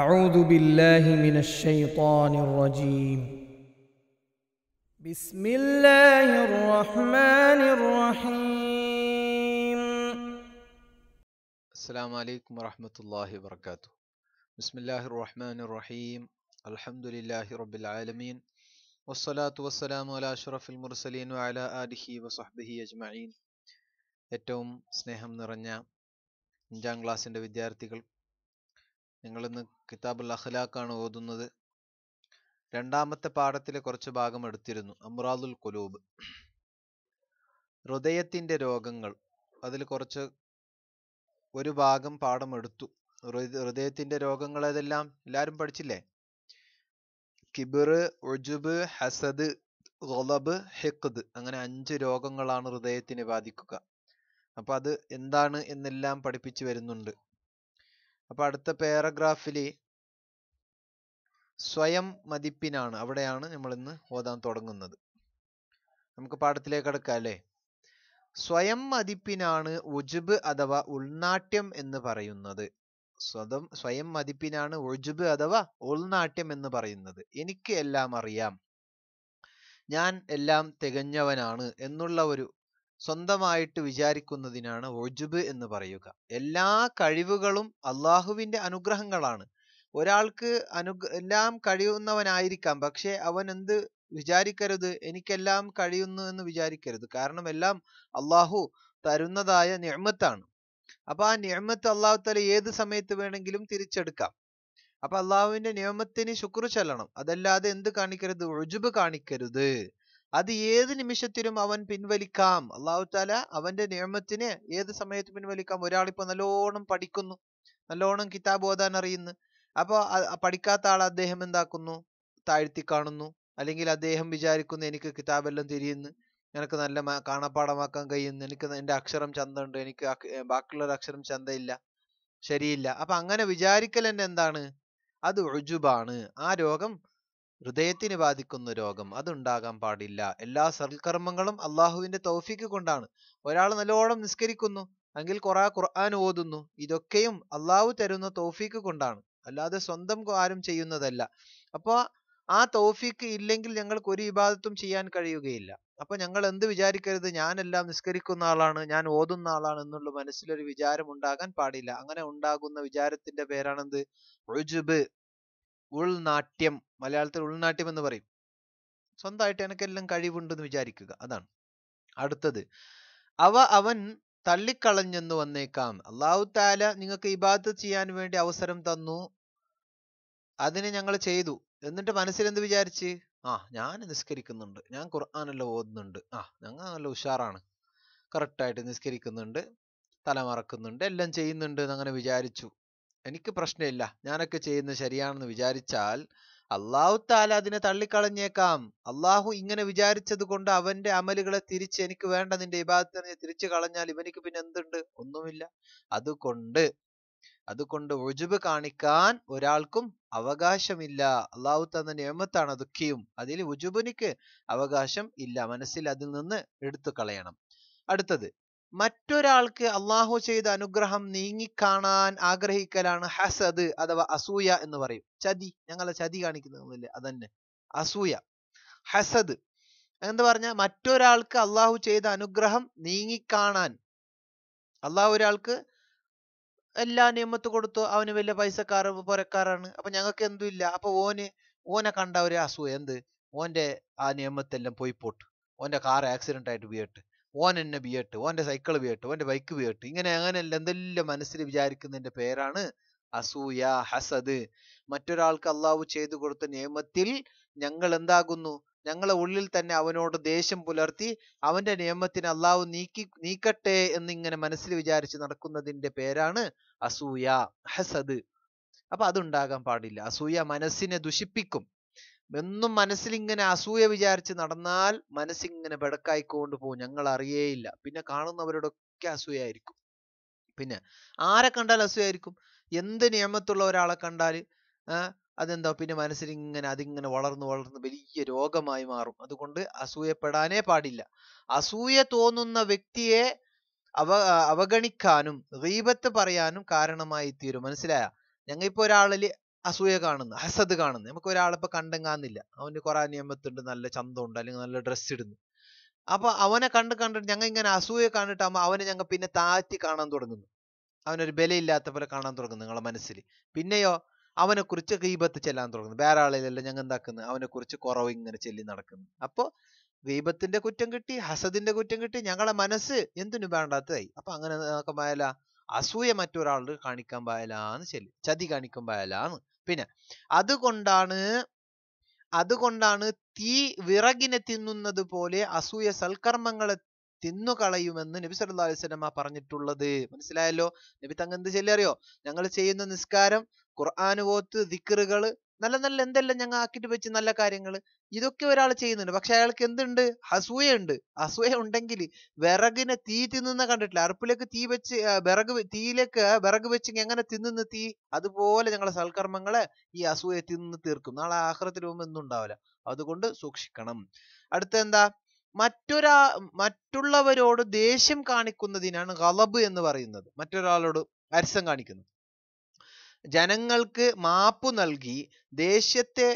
أعوذ بالله من الشيطان الرجيم بسم الله الرحمن الرحيم السلام عليكم ورحمة الله وبركاته بسم الله الرحمن الرحيم الحمد لله رب العالمين والصلاة والسلام على أشرف المرسلين وعلى آله وصحبه أجمعين اتوم سنهم نرنيا അഞ്ചാം ക്ലാസ്സിൻ്റെ നിങ്ങളിന്ന് കിതാബുൽ അഖ്ലാഖാണ് ഓതുന്നത് രണ്ടാമത്തെ പാഠത്തിലെ കുറച്ച് ഭാഗം എടുത്തിരുന്നു അമ്രാദുൽ കുലൂബ് ഹൃദയത്തിൻ്റെ രോഗങ്ങൾ അതിൽ കുറച്ച് ഒരു ഭാഗം പാഠം എടുത്തു ഹൃദയത്തിൻ്റെ രോഗങ്ങൾ അതെല്ലാം എല്ലാവരും പഠിച്ചില്ലേ കിബിർ ഒജുബ് ഹസദ് ഗൊലബ് ഹിഖദ് അങ്ങനെ അഞ്ച് രോഗങ്ങളാണ് ഹൃദയത്തിന് ബാധിക്കുക അപ്പൊ അത് എന്താണ് എന്നെല്ലാം പഠിപ്പിച്ചു വരുന്നുണ്ട് അപ്പോൾ അടുത്ത പാരഗ്രാഫിൽ സ്വയം മതിപ്പിനാണ് അവിടെയാണ് നമ്മൾ ഇന്ന് ഓതാൻ തുടങ്ങുന്നത് നമുക്ക് പാഠത്തിലേക്ക് അടുക്കാം അല്ലേ സ്വയം മതിപ്പിനാണ് ഒജുബ് അഥവാ ഉൾനാട്യം എന്ന് പറയുന്നത് സ്വതം സ്വയം മതിപ്പിനാണ് ഒജുബ് അഥവാ ഉൾനാട്യം എന്ന് പറയുന്നത് എനിക്ക് എല്ലാം അറിയാം ഞാൻ എല്ലാം തികഞ്ഞവനാണ് എന്നുള്ള ഒരു സ്വന്തമായിട്ട് വിചാരിക്കുന്നതിനാണ് ഒജുബ് എന്ന് പറയുക എല്ലാ കഴിവുകളും അള്ളാഹുവിന്റെ അനുഗ്രഹങ്ങളാണ് ഒരാൾക്ക് അനു എല്ലാം കഴിയുന്നവനായിരിക്കാം പക്ഷേ അവൻ എന്ത് വിചാരിക്കരുത് എനിക്കെല്ലാം കഴിയുന്നു എന്ന് വിചാരിക്കരുത് കാരണം എല്ലാം അള്ളാഹു തരുന്നതായ നിയമത്താണ് അപ്പൊ ആ നിയമത്ത് അള്ളാഹു തല ഏത് സമയത്ത് വേണമെങ്കിലും തിരിച്ചെടുക്കാം അപ്പൊ അള്ളാഹുവിന്റെ നിയമത്തിന് ശുക്ർ ചെല്ലണം അതല്ലാതെ എന്ത് കാണിക്കരുത് ഒഴുജുബ് കാണിക്കരുത് അത് ഏത് നിമിഷത്തിലും അവൻ പിൻവലിക്കാം അള്ളാഹു താല അവന്റെ നിയമത്തിന് ഏത് സമയത്ത് പിൻവലിക്കാം ഒരാളിപ്പോ നല്ലോണം പഠിക്കുന്നു നല്ലോണം കിതാബ് ഓതാൻ അറിയുന്നു അപ്പോൾ പഠിക്കാത്ത ആൾ അദ്ദേഹം എന്താക്കുന്നു താഴ്ത്തി കാണുന്നു അല്ലെങ്കിൽ അദ്ദേഹം വിചാരിക്കുന്നു എനിക്ക് കിതാബെല്ലാം തിരിയുന്നു എനിക്ക് നല്ല കാണപ്പാടമാക്കാൻ കഴിയുന്നു എനിക്ക് എന്റെ അക്ഷരം ചന്തമുണ്ട് എനിക്ക് ബാക്കിയുള്ള അക്ഷരം ചന്തയില്ല ശരിയില്ല അപ്പൊ അങ്ങനെ വിചാരിക്കൽ തന്നെ എന്താണ് അത് ഒഴുജുബാണ് ആ രോഗം ഹൃദയത്തിന് ബാധിക്കുന്ന രോഗം അതുണ്ടാകാൻ പാടില്ല എല്ലാ സൽക്കർമ്മങ്ങളും അള്ളാഹുവിന്റെ തൗഫിക്ക് കൊണ്ടാണ് ഒരാൾ നല്ലോണം നിസ്കരിക്കുന്നു എങ്കിൽ കുറെ ഖുർആൻ ഓതുന്നു ഇതൊക്കെയും അള്ളാഹു തരുന്ന തൗഫിക്ക് കൊണ്ടാണ് അല്ലാതെ സ്വന്തം ആരും ചെയ്യുന്നതല്ല അപ്പോൾ ആ തൗഫിക്ക് ഇല്ലെങ്കിൽ ഞങ്ങൾക്ക് ഒരു ഇബാദത്തും ചെയ്യാൻ കഴിയുകയില്ല അപ്പൊ ഞങ്ങൾ എന്ത് വിചാരിക്കരുത് ഞാനെല്ലാം നിസ്കരിക്കുന്ന ആളാണ് ഞാൻ ഓതുന്ന ആളാണ് എന്നുള്ള മനസ്സിലൊരു വിചാരം ഉണ്ടാകാൻ പാടില്ല അങ്ങനെ ഉണ്ടാകുന്ന വിചാരത്തിന്റെ പേരാണെന്ത് റുജുബ് ഉൾനാട്യം മലയാളത്തിൽ ഉൾനാട്യം എന്ന് പറയും സ്വന്തമായിട്ട് എനിക്കെല്ലാം കഴിവുണ്ടെന്ന് വിചാരിക്കുക അതാണ് അടുത്തത് അവ അവൻ തള്ളിക്കളഞ്ഞെന്ന് വന്നേക്കാം അള്ളാഹു താല നിങ്ങൾക്ക് ഇബാദത്ത് ചെയ്യാൻ വേണ്ടി അവസരം തന്നു അതിനെ ഞങ്ങൾ ചെയ്തു എന്നിട്ട് മനസ്സിൽ എന്ത് വിചാരിച്ച് ആ ഞാൻ നിസ്കരിക്കുന്നുണ്ട് ഞാൻ ഖുർആാനെല്ലാം ഓതുന്നുണ്ട് ആ ഞങ്ങൾ നല്ല ഉഷാറാണ് കറക്റ്റായിട്ട് നിസ്കരിക്കുന്നുണ്ട് തല മറക്കുന്നുണ്ട് എല്ലാം ചെയ്യുന്നുണ്ട് എന്നങ്ങനെ വിചാരിച്ചു എനിക്ക് പ്രശ്നമില്ല ഞാനൊക്കെ ചെയ്യുന്നത് ശരിയാണെന്ന് വിചാരിച്ചാൽ അള്ളാഹു താല അതിനെ തള്ളിക്കളഞ്ഞേക്കാം അള്ളാഹു ഇങ്ങനെ വിചാരിച്ചത് കൊണ്ട് അവന്റെ അമലുകളെ തിരിച്ച് എനിക്ക് വേണ്ട നിന്റെ ഇബാദത്തിനെ തിരിച്ചു കളഞ്ഞാൽ ഇവനിക്ക് പിന്നെ എന്തുണ്ട് ഒന്നുമില്ല അതുകൊണ്ട് അതുകൊണ്ട് ഒഴിവ് കാണിക്കാൻ ഒരാൾക്കും അവകാശമില്ല അള്ളാഹു തന്ന നിയമത്താണ് അതൊക്കെയും അതിൽ ഉജുബിനിക്ക് അവകാശം ഇല്ല മനസ്സിൽ അതിൽ നിന്ന് എടുത്തു കളയണം അടുത്തത് മറ്റൊരാൾക്ക് അള്ളാഹു ചെയ്ത അനുഗ്രഹം നീങ്ങിക്കാണാൻ ആഗ്രഹിക്കലാണ് ഹസദ് അഥവാ അസൂയ എന്ന് പറയും ചതി ഞങ്ങളെ ചതി കാണിക്കുന്നില്ലേ അതന്നെ അസൂയ ഹസദ് എന്ന് പറഞ്ഞാൽ മറ്റൊരാൾക്ക് അള്ളാഹു ചെയ്ത അനുഗ്രഹം നീങ്ങിക്കാണാൻ അള്ളാഹു ഒരാൾക്ക് എല്ലാ നിയമത്ത് കൊടുത്തു അവന് വലിയ പൈസക്കാർ പുരക്കാരാണ് അപ്പൊ ഞങ്ങൾക്ക് എന്തും ഇല്ല അപ്പൊ ഓന് ഓനെ കണ്ട ഒരു അസൂയ എന്ത് ഓന്റെ ആ നിയമത്തെല്ലാം പോയി പോട്ട് ഓന്റെ കാർ ആക്സിഡന്റ് ആയിട്ട് പോയിട്ട് ഓൻ എന്നെ ബിയട്ട് ഓൻ്റെ സൈക്കിൾ ബിയട്ട് ഓൻ്റെ ബൈക്ക് ബിയട്ട് ഇങ്ങനെ അങ്ങനെ എന്തെല്ലാം മനസ്സിൽ വിചാരിക്കുന്നതിൻ്റെ പേരാണ് അസൂയ ഹസദ് മറ്റൊരാൾക്ക് അള്ളാവ് ചെയ്തു കൊടുത്ത നിയമത്തിൽ ഞങ്ങൾ എന്താകുന്നു ഞങ്ങളെ ഉള്ളിൽ തന്നെ അവനോട് ദേഷ്യം പുലർത്തി അവന്റെ നിയമത്തിന് അള്ളാവ് നീക്കി നീക്കട്ടെ എന്നിങ്ങനെ മനസ്സിൽ വിചാരിച്ച് നടക്കുന്നതിന്റെ പേരാണ് അസൂയ ഹസദ് അപ്പൊ അതുണ്ടാകാൻ പാടില്ല അസൂയ മനസ്സിനെ ദുഷിപ്പിക്കും എന്നും മനസ്സിലിങ്ങനെ അസൂയ വിചാരിച്ച് നടന്നാൽ മനസ്സിങ്ങനെ ബെടക്കായിക്കൊണ്ട് പോകും ഞങ്ങൾ അറിയേയില്ല പിന്നെ കാണുന്നവരോടൊക്കെ അസൂയായിരിക്കും പിന്നെ ആരെ കണ്ടാൽ അസൂയായിരിക്കും എന്ത് നിയമത്തുള്ള ഒരാളെ കണ്ടാൽ അതെന്താ പിന്നെ മനസ്സിലിങ്ങനെ അതിങ്ങനെ വളർന്നു വളർന്ന് വലിയ രോഗമായി മാറും അതുകൊണ്ട് അസൂയപ്പെടാനേ പാടില്ല അസൂയ തോന്നുന്ന വ്യക്തിയെ അവ അവഗണിക്കാനും റീബത്ത് പറയാനും കാരണമായി തീരും മനസ്സിലായ ഇപ്പൊ ഒരാളില് അസൂയ കാണുന്ന ഹസദ് കാണുന്ന നമുക്ക് ഒരാളിപ്പോൾ കണ്ടെങ്ങാന്നില്ല അവന് കുറെ നിയമത്തുണ്ട് നല്ല ചന്തമുണ്ട് അല്ലെങ്കിൽ നല്ല ഡ്രസ്സ് ഇടുന്നു അപ്പൊ അവനെ കണ്ട് കണ്ടിട്ട് ഞങ്ങൾ ഇങ്ങനെ അസൂയ കണ്ടിട്ടാകുമ്പോൾ അവനെ ഞങ്ങൾ പിന്നെ താഴ്ത്തി കാണാൻ തുടങ്ങുന്നു അവനൊരു ബലയില്ലാത്ത പോലെ കാണാൻ തുടങ്ങുന്നു നിങ്ങളെ മനസ്സിൽ പിന്നെയോ അവനെ കുറിച്ച് ഗീപത്ത് ചെല്ലാൻ തുടങ്ങുന്നു വേറെ ആളിലല്ല ഞങ്ങൾ എന്താക്കുന്നു അവനെ കുറിച്ച് കുറവ് ഇങ്ങനെ ചെല്ലി നടക്കുന്നു അപ്പോൾ ഗീപത്തിന്റെ കുറ്റം കിട്ടി ഹസദിന്റെ കുറ്റം കിട്ടി ഞങ്ങളെ മനസ്സ് എന്തിനു വേണ്ടാത്തതായി അപ്പൊ അങ്ങനെ നോക്കുമ്പോല അസൂയ മറ്റൊരാളോട് കാണിക്കാൻ പാടില്ലാന്ന് ശരി ചതി കാണിക്കാൻ പാടില്ലാന്ന് പിന്നെ അതുകൊണ്ടാണ് അതുകൊണ്ടാണ് തീ വിറകിനെ തിന്നുന്നത് പോലെ അസൂയ സൽക്കർമ്മങ്ങളെ തിന്നുകളയുമെന്ന് നബി അലൈഹി അലൈവലമ പറഞ്ഞിട്ടുള്ളത് മനസ്സിലായല്ലോ നബി എന്ത് ചെല്ലറിയോ ഞങ്ങൾ ചെയ്യുന്ന നിസ്കാരം ഖുർആാനുവോത്ത് ദിക്കറുകൾ നല്ല നല്ല എന്തെല്ലാം ഞങ്ങൾ ആക്കിയിട്ട് വെച്ച് നല്ല കാര്യങ്ങൾ ഇതൊക്കെ ഒരാൾ ചെയ്യുന്നുണ്ട് പക്ഷെ അയാൾക്ക് എന്തുണ്ട് അസൂയുണ്ട് അസൂയ ഉണ്ടെങ്കിൽ വിറകിനെ തീ തിന്നുന്ന കണ്ടിട്ടില്ല അറുപ്പിലേക്ക് തീ വെച്ച് വിറക് തീയിലേക്ക് വിറക് വെച്ച് എങ്ങനെ തിന്നുന്ന തീ അതുപോലെ ഞങ്ങളെ സൽക്കർമ്മങ്ങളെ ഈ അസൂയ തിന്ന് തീർക്കും നാളെ ആഹ്റത്തിൽ പോകുമ്പോൾ ഒന്നും ഉണ്ടാവില്ല അതുകൊണ്ട് സൂക്ഷിക്കണം അടുത്ത എന്താ മറ്റൊരാ മറ്റുള്ളവരോട് ദേഷ്യം കാണിക്കുന്നതിനാണ് ഗളബ് എന്ന് പറയുന്നത് മറ്റൊരാളോട് അരിസം കാണിക്കുന്നത് ജനങ്ങൾക്ക് മാപ്പ് നൽകി ദേഷ്യത്തെ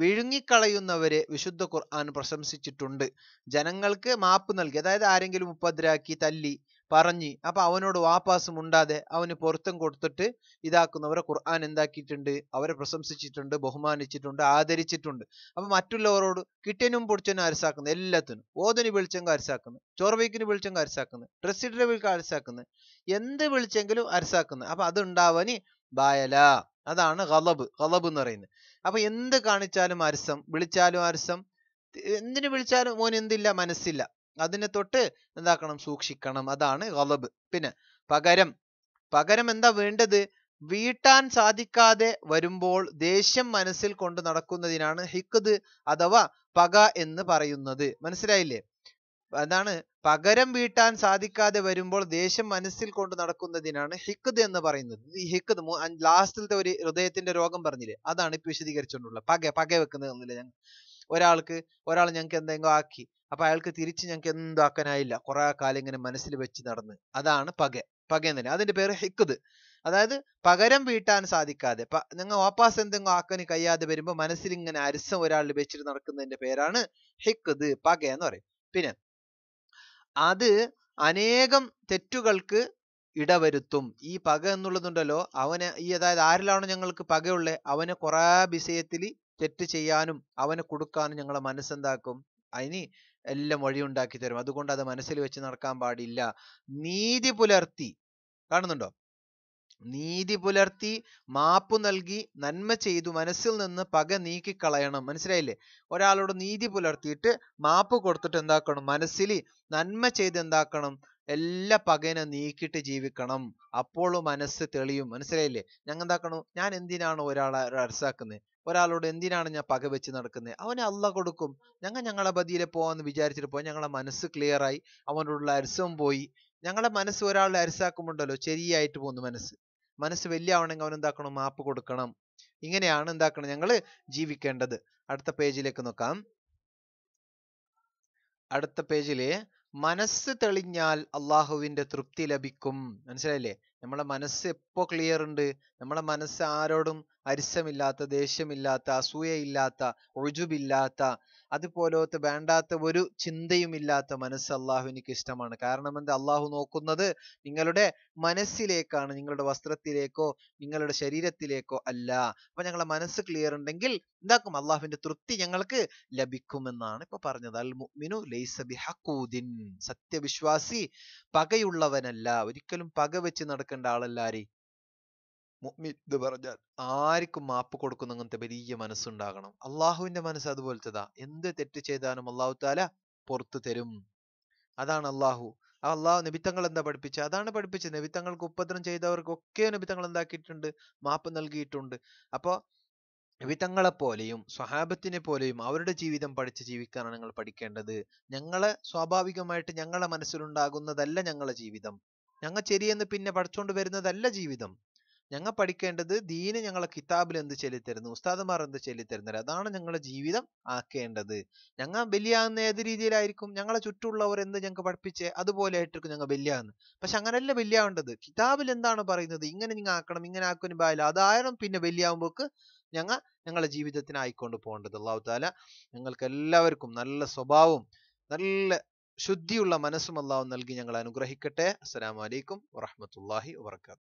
വിഴുങ്ങിക്കളയുന്നവരെ വിശുദ്ധ ഖുർആൻ പ്രശംസിച്ചിട്ടുണ്ട് ജനങ്ങൾക്ക് മാപ്പ് നൽകി അതായത് ആരെങ്കിലും ഉപദ്രാക്കി തല്ലി പറഞ്ഞ് അപ്പൊ അവനോട് വാപ്പാസും ഉണ്ടാതെ അവന് പൊരുത്തം കൊടുത്തിട്ട് ഇതാക്കുന്നവരെ ഖുർആൻ എന്താക്കിയിട്ടുണ്ട് അവരെ പ്രശംസിച്ചിട്ടുണ്ട് ബഹുമാനിച്ചിട്ടുണ്ട് ആദരിച്ചിട്ടുണ്ട് അപ്പൊ മറ്റുള്ളവരോട് കിട്ടിയനും പൊടിച്ചനും അരിസാക്കുന്നു എല്ലാത്തിനും ഓതിന് വിളിച്ചെങ്കിൽ അരിസാക്കുന്നു ചോർവയ്ക്കിന് വിളിച്ചെങ്കിൽ അരിസാക്കുന്നു ഡ്രസ്സിഡിനെ വിളിക്കാൻ അരിസാക്കുന്നു എന്ത് വിളിച്ചെങ്കിലും അരിസാക്കുന്നു അപ്പൊ അത് ഉണ്ടാവാൻ ബായല അതാണ് ഗലബ് ഗലബ് എന്ന് പറയുന്നത് അപ്പൊ എന്ത് കാണിച്ചാലും അരസം വിളിച്ചാലും അരസം എന്തിനു വിളിച്ചാലും മോൻ എന്തില്ല മനസ്സില്ല അതിനെ തൊട്ട് എന്താക്കണം സൂക്ഷിക്കണം അതാണ് ഗലബ് പിന്നെ പകരം പകരം എന്താ വേണ്ടത് വീട്ടാൻ സാധിക്കാതെ വരുമ്പോൾ ദേഷ്യം മനസ്സിൽ കൊണ്ട് നടക്കുന്നതിനാണ് ഹിക്കത് അഥവാ പക എന്ന് പറയുന്നത് മനസ്സിലായില്ലേ അതാണ് പകരം വീട്ടാൻ സാധിക്കാതെ വരുമ്പോൾ ദേഷ്യം മനസ്സിൽ കൊണ്ട് നടക്കുന്നതിനാണ് ഹിക്കത് എന്ന് പറയുന്നത് ഈ ഹിക്കത് ലാസ്റ്റിലത്തെ ഒരു ഹൃദയത്തിന്റെ രോഗം പറഞ്ഞില്ലേ അതാണ് ഇപ്പൊ വിശദീകരിച്ചുകൊണ്ടുള്ള പക പക വെക്കുന്നത് എന്നില്ല ഞങ്ങൾ ഒരാൾക്ക് ഒരാൾ ഞങ്ങൾക്ക് എന്തെങ്കിലും ആക്കി അപ്പൊ അയാൾക്ക് തിരിച്ച് ഞങ്ങൾക്ക് എന്താക്കാനായില്ല കുറെ കാലം ഇങ്ങനെ മനസ്സിൽ വെച്ച് നടന്ന് അതാണ് പക പക എന്നില്ല അതിന്റെ പേര് ഹിക്കത് അതായത് പകരം വീട്ടാൻ സാധിക്കാതെ നിങ്ങൾ ഓപ്പാസ് എന്തെങ്കിലും ആക്കാൻ കഴിയാതെ വരുമ്പോൾ മനസ്സിൽ ഇങ്ങനെ അരിസം ഒരാളിൽ വെച്ചിട്ട് നടക്കുന്നതിന്റെ പേരാണ് ഹിക്കത് പക എന്ന് പറയും പിന്നെ അത് അനേകം തെറ്റുകൾക്ക് ഇടവരുത്തും ഈ പക എന്നുള്ളതുണ്ടല്ലോ അവനെ ഈ അതായത് ആരിലാണോ ഞങ്ങൾക്ക് പകയുള്ളത് അവനെ കുറെ വിഷയത്തിൽ തെറ്റ് ചെയ്യാനും അവനെ കൊടുക്കാനും ഞങ്ങളെ മനസ്സെന്താക്കും അതിന് എല്ലാം വഴിയുണ്ടാക്കി തരും അതുകൊണ്ട് അത് മനസ്സിൽ വെച്ച് നടക്കാൻ പാടില്ല നീതി പുലർത്തി കാണുന്നുണ്ടോ നീതി പുലർത്തി മാപ്പ് നൽകി നന്മ ചെയ്തു മനസ്സിൽ നിന്ന് പക നീക്കിക്കളയണം മനസ്സിലായില്ലേ ഒരാളോട് നീതി പുലർത്തിയിട്ട് മാപ്പ് കൊടുത്തിട്ട് എന്താക്കണം മനസ്സിൽ നന്മ ചെയ്ത് എന്താക്കണം എല്ലാ പകനെ നീക്കിയിട്ട് ജീവിക്കണം അപ്പോൾ മനസ്സ് തെളിയും മനസ്സിലായില്ലേ ഞങ്ങൾ എന്താക്കണം ഞാൻ എന്തിനാണ് ഒരാളെ അരസാക്കുന്നത് ഒരാളോട് എന്തിനാണ് ഞാൻ പക വെച്ച് നടക്കുന്നത് അവന് അല്ല കൊടുക്കും ഞങ്ങൾ ഞങ്ങളെ ബതിയിലെ പോവാന്ന് വിചാരിച്ചിട്ട് പോയി ഞങ്ങളെ മനസ്സ് ക്ലിയറായി അവനോടുള്ള അരിസവും പോയി ഞങ്ങളുടെ മനസ്സ് ഒരാളുടെ അരിസാക്കുമുണ്ടല്ലോ ശരിയായിട്ട് പോകുന്നു മനസ്സ് മനസ്സ് വലിയ ആവണമെങ്കിൽ അവൻ എന്താക്കണം മാപ്പ് കൊടുക്കണം ഇങ്ങനെയാണ് എന്താക്കണം ഞങ്ങൾ ജീവിക്കേണ്ടത് അടുത്ത പേജിലേക്ക് നോക്കാം അടുത്ത പേജിലെ മനസ്സ് തെളിഞ്ഞാൽ അള്ളാഹുവിന്റെ തൃപ്തി ലഭിക്കും മനസ്സിലായില്ലേ നമ്മളെ മനസ്സ് എപ്പോ ക്ലിയർ ഉണ്ട് നമ്മളെ മനസ്സ് ആരോടും അരിശമില്ലാത്ത ദേഷ്യമില്ലാത്ത അസൂയയില്ലാത്ത ഒഴുജുബില്ലാത്ത അതുപോലത്തെ വേണ്ടാത്ത ഒരു ചിന്തയുമില്ലാത്ത മനസ്സ് അള്ളാഹുവിനിക്ക് ഇഷ്ടമാണ് കാരണം എന്താ അള്ളാഹു നോക്കുന്നത് നിങ്ങളുടെ മനസ്സിലേക്കാണ് നിങ്ങളുടെ വസ്ത്രത്തിലേക്കോ നിങ്ങളുടെ ശരീരത്തിലേക്കോ അല്ല അപ്പൊ ഞങ്ങളുടെ മനസ്സ് ക്ലിയർ ഉണ്ടെങ്കിൽ എന്താക്കും അള്ളാഹുവിന്റെ തൃപ്തി ഞങ്ങൾക്ക് ലഭിക്കുമെന്നാണ് ഇപ്പൊ പറഞ്ഞത് അൽ മുഅ്മിനു ലൈസ ബിഹക്കൂദിൻ സത്യവിശ്വാസി പകയുള്ളവനല്ല ഒരിക്കലും പക വെച്ച് നടക്കുക കൊടുക്കേണ്ട ആളല്ല ആര് ഇത് പറഞ്ഞാൽ ആർക്കും മാപ്പ് കൊടുക്കുന്ന അങ്ങനത്തെ വലിയ മനസ്സുണ്ടാകണം അള്ളാഹുവിന്റെ മനസ്സ് അതുപോലത്തെതാ എന്ത് തെറ്റ് ചെയ്താലും അള്ളാഹു താല പുറത്തു തരും അതാണ് അള്ളാഹു ആ അള്ളാഹു നിബിത്തങ്ങൾ എന്താ പഠിപ്പിച്ചത് അതാണ് പഠിപ്പിച്ചത് നിബിത്തങ്ങൾക്ക് ഉപദ്രം ചെയ്തവർക്കൊക്കെ നിബിത്തങ്ങൾ എന്താക്കിയിട്ടുണ്ട് മാപ്പ് നൽകിയിട്ടുണ്ട് അപ്പോൾ വിധങ്ങളെ പോലെയും സ്വഹാബത്തിനെ പോലെയും അവരുടെ ജീവിതം പഠിച്ച് ജീവിക്കാനാണ് നിങ്ങൾ പഠിക്കേണ്ടത് ഞങ്ങളെ സ്വാഭാവികമായിട്ട് ഞങ്ങളെ മനസ്സിലുണ്ടാകുന്നതല്ല ഞങ്ങളെ ജീവിതം ഞങ്ങൾ ശരിയെന്ന് പിന്നെ പഠിച്ചുകൊണ്ട് വരുന്നതല്ല ജീവിതം ഞങ്ങൾ പഠിക്കേണ്ടത് ദീന് ഞങ്ങളെ കിതാബിൽ എന്ത് ചെല്ലിത്തരുന്നു ഉസ്താദുമാർ എന്ത് ചെല്ലിത്തരുന്നത് അതാണ് ഞങ്ങളുടെ ജീവിതം ആക്കേണ്ടത് ഞങ്ങൾ ബലിയാകുന്ന ഏത് രീതിയിലായിരിക്കും ഞങ്ങളെ ചുറ്റുമുള്ളവർ എന്ത് ഞങ്ങൾക്ക് പഠിപ്പിച്ച് അതുപോലെ ആയിട്ടിരിക്കും ഞങ്ങൾ ബലിയാകുന്നത് പക്ഷെ അങ്ങനല്ല ബലിയാവേണ്ടത് കിതാബിൽ എന്താണ് പറയുന്നത് ഇങ്ങനെ നിങ്ങൾ ആക്കണം ഇങ്ങനെ ആക്കുന്ന ബാല അതായാലും പിന്നെ വലിയാവുമ്പോൾ ഞങ്ങൾ ഞങ്ങളുടെ ജീവിതത്തിനായിക്കൊണ്ട് പോകേണ്ടത് അള്ളാഹു താല ഞങ്ങൾക്ക് എല്ലാവർക്കും നല്ല സ്വഭാവവും നല്ല ശുദ്ധിയുള്ള മനസ്സും അള്ളാഹു നൽകി ഞങ്ങൾ അനുഗ്രഹിക്കട്ടെ അലൈക്കും വറഹ്മത്തുള്ളാഹി വാത്തു